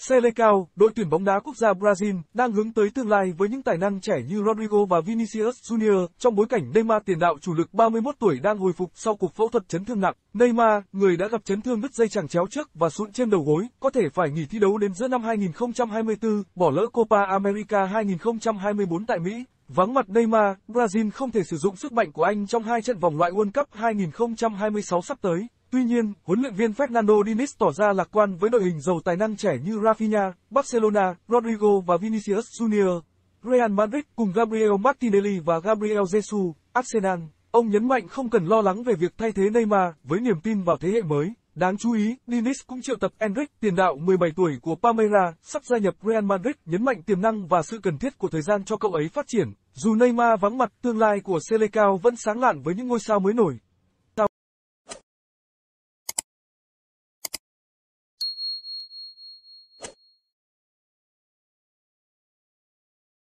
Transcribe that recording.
Selecao, đội tuyển bóng đá quốc gia Brazil, đang hướng tới tương lai với những tài năng trẻ như Rodrigo và Vinicius Jr. trong bối cảnh Neymar tiền đạo chủ lực 31 tuổi đang hồi phục sau cuộc phẫu thuật chấn thương nặng. Neymar, người đã gặp chấn thương đứt dây chằng chéo trước và sụn trên đầu gối, có thể phải nghỉ thi đấu đến giữa năm 2024, bỏ lỡ Copa America 2024 tại Mỹ. Vắng mặt Neymar, Brazil không thể sử dụng sức mạnh của anh trong hai trận vòng loại World Cup 2026 sắp tới. Tuy nhiên, huấn luyện viên Fernando Diniz tỏ ra lạc quan với đội hình giàu tài năng trẻ như Rafinha, Barcelona, Rodrigo và Vinicius Junior. Real Madrid cùng Gabriel Martinelli và Gabriel Jesus, Arsenal. Ông nhấn mạnh không cần lo lắng về việc thay thế Neymar với niềm tin vào thế hệ mới. Đáng chú ý, Diniz cũng triệu tập Enric, tiền đạo 17 tuổi của Palmeiras, sắp gia nhập Real Madrid, nhấn mạnh tiềm năng và sự cần thiết của thời gian cho cậu ấy phát triển. Dù Neymar vắng mặt, tương lai của Selecao vẫn sáng lạn với những ngôi sao mới nổi.